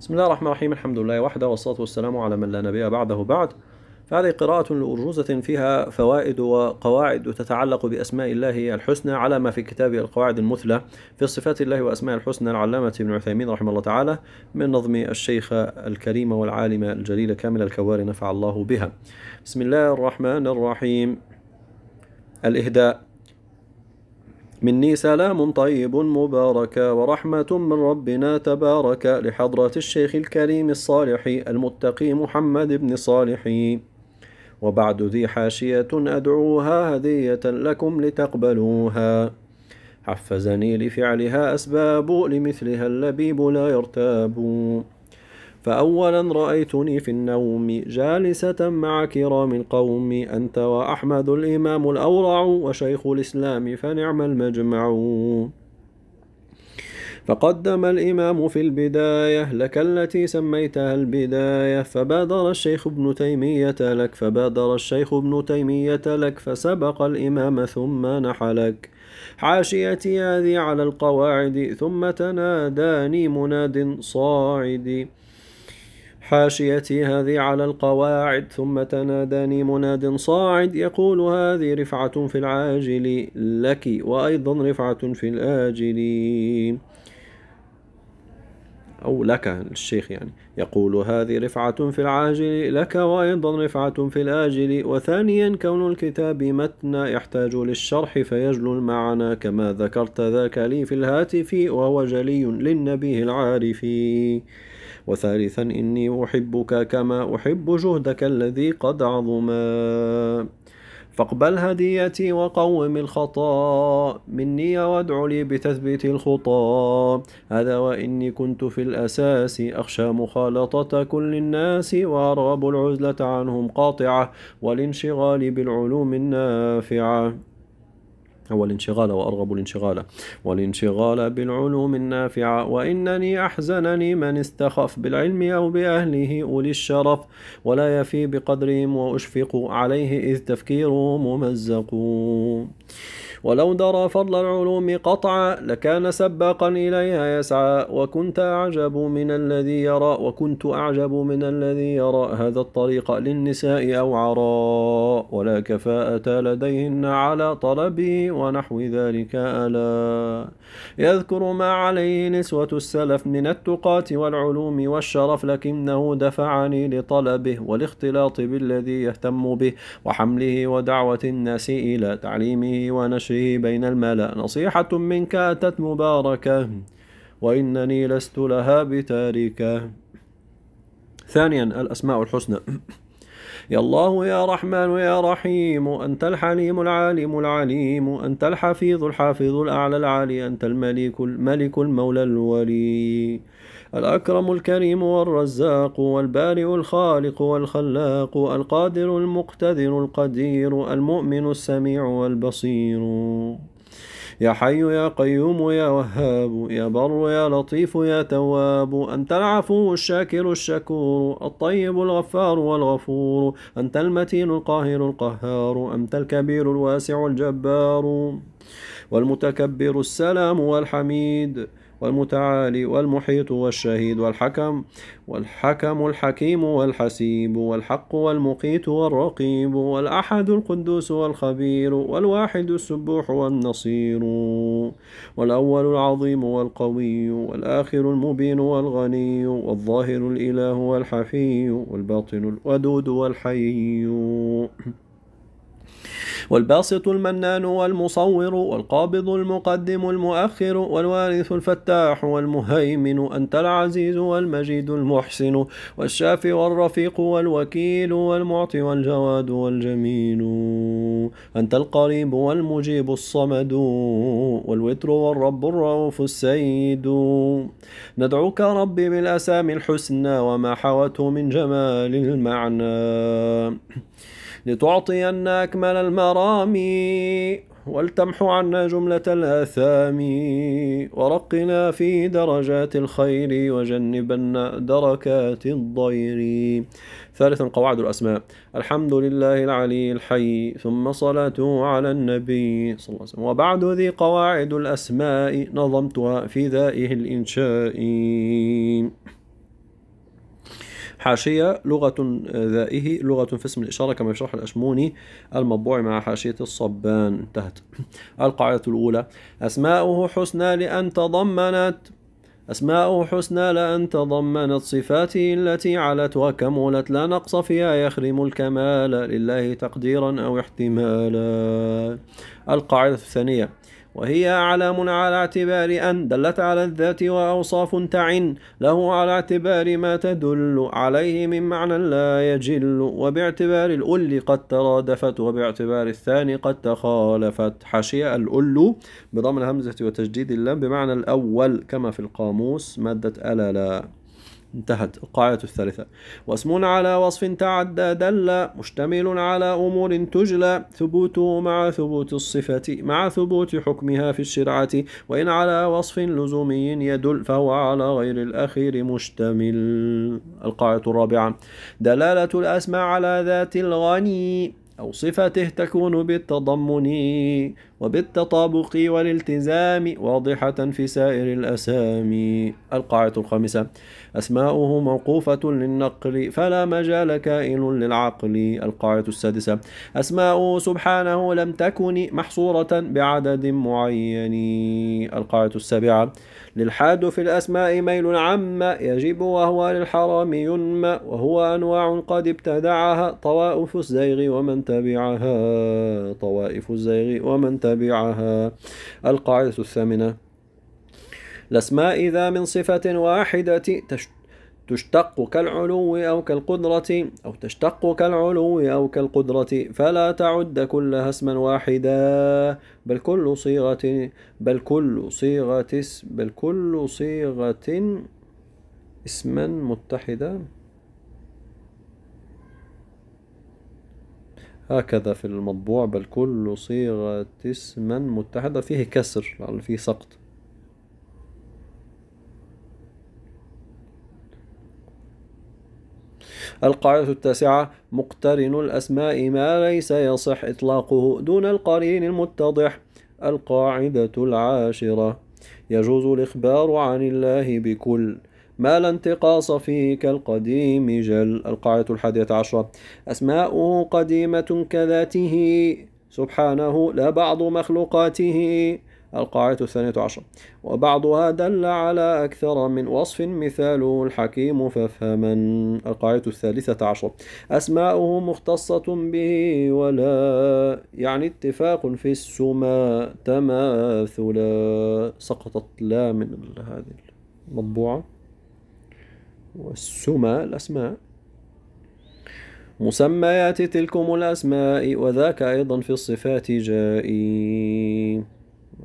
بسم الله الرحمن الرحيم الحمد لله وحده والصلاة والسلام على من لا نبي بعده بعد فهذه قراءة لأرجوزة فيها فوائد وقواعد تتعلق بأسماء الله الحسنى على ما في كتابه القواعد المثلى في صفات الله وأسماء الحسنى العلامة ابن عثيمين رحمه الله تعالى من نظم الشيخة الكريمة والعالمة الجليلة كامل الكواري نفع الله بها بسم الله الرحمن الرحيم الإهداء مني سلام طيب مبارك ورحمة من ربنا تبارك لحضرة الشيخ الكريم الصالح المتقي محمد بن صالح وبعد ذي حاشية أدعوها هدية لكم لتقبلوها حفزني لفعلها أسباب لمثلها اللبيب لا يرتاب فأولا رأيتني في النوم جالسة مع كرام القوم أنت وأحمد الإمام الأورع وشيخ الإسلام فنعم المجمع فقدم الإمام في البداية لك التي سميتها البداية فبادر الشيخ ابن تيمية لك فبادر الشيخ ابن تيمية لك فسبق الإمام ثم نحلك حاشيتي هذه على القواعد ثم تناداني مناد صاعد حاشيتي هذه على القواعد ثم تناداني مناد صاعد يقول هذه رفعة في العاجل لك وأيضا رفعة في الآجل أو لك الشيخ يعني يقول هذه رفعة في العاجل لك وأيضا رفعة في الآجل وثانيا كون الكتاب متنا يحتاج للشرح فيجلو المعنى كما ذكرت ذاك لي في الهاتف وهو جلي للنبي العارف وثالثا إني أحبك كما أحب جهدك الذي قد عظما فاقبل هديتي وقوم الخطا مني وادع لي بتثبيت الخطا هذا وإني كنت في الأساس أخشى مخالطة كل الناس وأرغب العزلة عنهم قاطعة والانشغال بالعلوم النافعة هو الانشغال وأرغب الانشغال والانشغال بالعلوم النافعة وإنني أحزنني من استخف بالعلم أو بأهله أولي الشرف ولا يفي بقدرهم وأشفق عليه إذ تفكيره ممزق ولو درى فضل العلوم قطعا لكان سباقا إليها يسعى وكنت أعجب من الذي يرى وكنت أعجب من الذي يرى هذا الطريق للنساء أو عراء ولا كفاءة لديهن على طلبه ونحو ذلك ألا يذكر ما عليه نسوة السلف من التقاة والعلوم والشرف لكنه دفعني لطلبه والاختلاط بالذي يهتم به وحمله ودعوة الناس إلى تعليمه ونشره فيه بين الملأ نصيحة منك أتت مباركة وإنني لست لها بتاركة ثانيا الأسماء الحسنى يا الله يا رحمن يا رحيم أنت الحليم العالم العليم أنت الحفيظ الحافظ الأعلى العالي أنت الملك الملك المولى الولي الأكرم الكريم والرزاق والبارئ الخالق والخلاق القادر المقتدر القدير المؤمن السميع والبصير يا حي يا قيوم يا وهاب يا بر يا لطيف يا تواب أنت العفو الشاكر الشكور الطيب الغفار والغفور أنت المتين القاهر القهار أنت الكبير الواسع الجبار والمتكبر السلام والحميد والمتعالي والمحيط والشهيد والحكم والحكم الحكيم والحسيب والحق والمقيت والرقيب والأحد القدوس والخبير والواحد السبوح والنصير والأول العظيم والقوي والآخر المبين والغني والظاهر الإله والحفي والباطن الودود والحي والباسط المنان والمصور والقابض المقدم المؤخر والوارث الفتاح والمهيمن أنت العزيز والمجيد المحسن والشافي والرفيق والوكيل والمعطي والجواد والجميل أنت القريب والمجيب الصمد والوتر والرب الرؤوف السيد ندعوك ربي بالأسامي الحسنى وما حوته من جمال المعنى لتعطينا أكمل المعنى الغرام والتمح عنا جملة الآثام ورقنا في درجات الخير وجنبنا دركات الضير ثالثا قواعد الأسماء الحمد لله العلي الحي ثم صلاته على النبي صلى الله عليه وسلم وبعد ذي قواعد الأسماء نظمتها في ذائه الإنشاء حاشية لغة آه، ذائه لغة في اسم الإشارة كما يشرح الأشموني المطبوع مع حاشية الصبان انتهت القاعدة الأولى أسماؤه حسنى لأن تضمنت أسماؤه حسنى لأن تضمنت صفاته التي علت وكملت لا نقص فيها يخرم الكمال لله تقديرا أو احتمالا القاعدة الثانية وهي أعلام على اعتبار أن دلت على الذات وأوصاف تعن له على اعتبار ما تدل عليه من معنى لا يجل وباعتبار الأل قد ترادفت وباعتبار الثاني قد تخالفت حاشية الأل بضم الهمزة وتجديد اللام بمعنى الأول كما في القاموس مادة أللا انتهت القاعدة الثالثة واسم على وصف تعدى دل مشتمل على أمور تجلى ثبوته مع ثبوت الصفة مع ثبوت حكمها في الشرعة وإن على وصف لزومي يدل فهو على غير الأخير مشتمل القاعدة الرابعة دلالة الأسماء على ذات الغني أو صفته تكون بالتضمن وبالتطابق والالتزام واضحة في سائر الأسامي القاعدة الخامسة أسماؤه موقوفة للنقل فلا مجال كائن للعقل القاعدة السادسة أسماؤه سبحانه لم تكن محصورة بعدد معين القاعدة السابعة للحاد في الأسماء ميل عما يجب وهو للحرام ينمى وهو أنواع قد ابتدعها طوائف الزيغ ومن تبعها طوائف الزيغ ومن تبعها القاعدة الثامنة الأسماء إذا من صفة واحدة تشتق كالعلو أو كالقدرة أو تشتق كالعلو أو كالقدرة فلا تعد كلها اسما واحدا بل كل صيغة بل كل صيغة بل كل صيغة اسما متحدا هكذا في المطبوع بل كل صيغة اسما متحدة فيه كسر لأن فيه سقط القاعدة التاسعة مقترن الأسماء ما ليس يصح إطلاقه دون القرين المتضح القاعدة العاشرة يجوز الإخبار عن الله بكل ما لا انتقاص فيه كالقديم جل القاعدة الحادية عشرة أسماؤه قديمة كذاته سبحانه لا بعض مخلوقاته القاعدة الثانية عشرة وبعضها دل على أكثر من وصف مثاله الحكيم فافهما القاعدة الثالثة عشرة أسماؤه مختصة به ولا يعني اتفاق في السماء تماثلا سقطت لا من هذه المطبوعة والسمى الأسماء مسميات تلكم الأسماء وذاك أيضا في الصفات جائي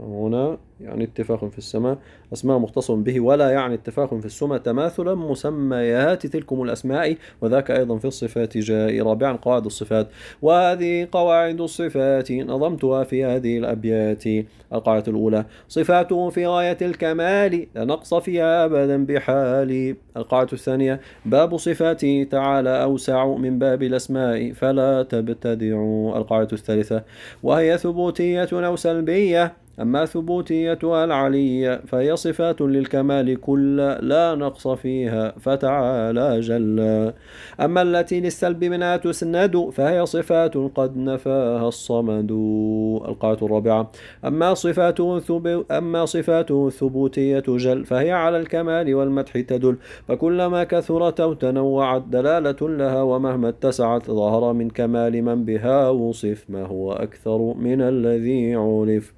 هنا يعني اتفاق في السماء أسماء مختص به ولا يعني اتفاق في السماء تماثلا مسميات تلكم الأسماء وذاك أيضا في الصفات جاء رابعا قواعد الصفات وهذه قواعد الصفات نظمتها في هذه الأبيات القاعدة الأولى صفاته في غاية الكمال لا نقص فيها أبدا بحال القاعدة الثانية باب صفاته تعالى أوسع من باب الأسماء فلا تبتدع القاعدة الثالثة وهي ثبوتية أو سلبية أما ثبوتية العلي فهي صفات للكمال كل لا نقص فيها فتعالى جل أما التي للسلب منها تسند فهي صفات قد نفاها الصمد القاعة الرابعة أما صفات ثب... أما صفات ثبوتية جل فهي على الكمال والمدح تدل فكلما كثرت أو تنوعت دلالة لها ومهما اتسعت ظهر من كمال من بها وصف ما هو أكثر من الذي عرف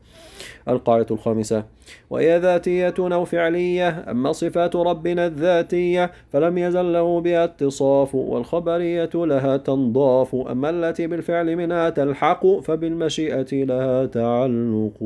القاعدة الخامسة وهي ذاتية أو فعلية أما صفات ربنا الذاتية فلم يزل له بها اتصاف والخبرية لها تنضاف أما التي بالفعل منها تلحق فبالمشيئة لها تعلق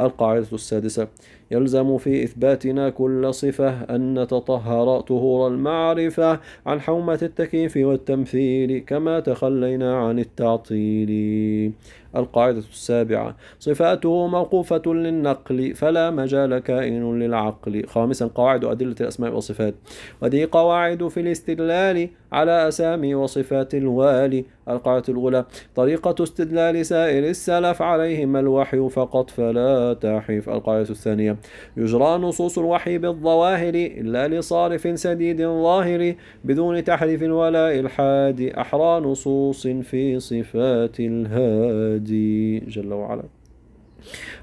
القاعدة السادسة يلزم في إثباتنا كل صفة أن نتطهر طهور المعرفة عن حومة التكييف والتمثيل كما تخلينا عن التعطيل القاعدة السابعة صفاته موقوفة للنقل فلا مجال كائن للعقل خامسا قواعد أدلة الأسماء والصفات هذه قواعد في الاستدلال على أسامي وصفات الوالي القاعدة الأولى طريقة استدلال سائر السلف عليهم الوحي فقط فلا تحيف القاعدة الثانية يجرى نصوص الوحي بالظواهر إلا لصارف سديد ظاهر بدون تحريف ولا إلحاد أحرى نصوص في صفات الهادي جل وعلا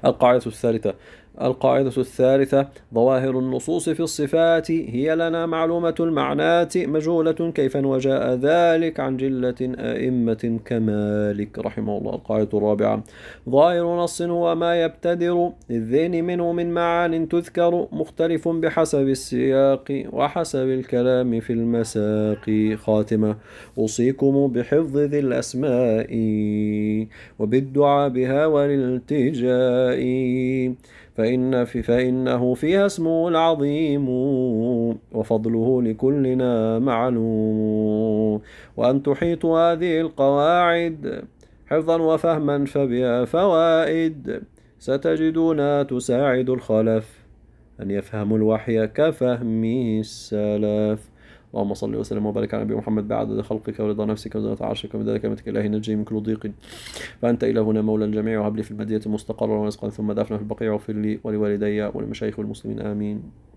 القاعدة الثالثة القاعدة الثالثة ظواهر النصوص في الصفات هي لنا معلومة المعنات مجهولة كيفا وجاء ذلك عن جلة أئمة كمالك رحمه الله القاعدة الرابعة ظاهر نص هو ما يبتدر الذين منه من معان تذكر مختلف بحسب السياق وحسب الكلام في المساق خاتمة أوصيكم بحفظ ذي الأسماء وبالدعاء بها والالتجاء فإن في فإنه فيها اسمه العظيم وفضله لكلنا معلوم وأن تحيط هذه القواعد حفظا وفهما فبها فوائد ستجدون تساعد الخلف أن يفهموا الوحي كفهم السلف اللهم صل وسلم وبارك على نبينا محمد بعدد خلقك ورضا نفسك وزنة عرشك ومداد كلمتك الله نجي من كل ضيق فانت الى هنا مولى الجميع وهب لي في المدينه مستقرا ورزقا ثم دفنا في البقيع واغفر لي ولوالدي ولمشايخ المسلمين امين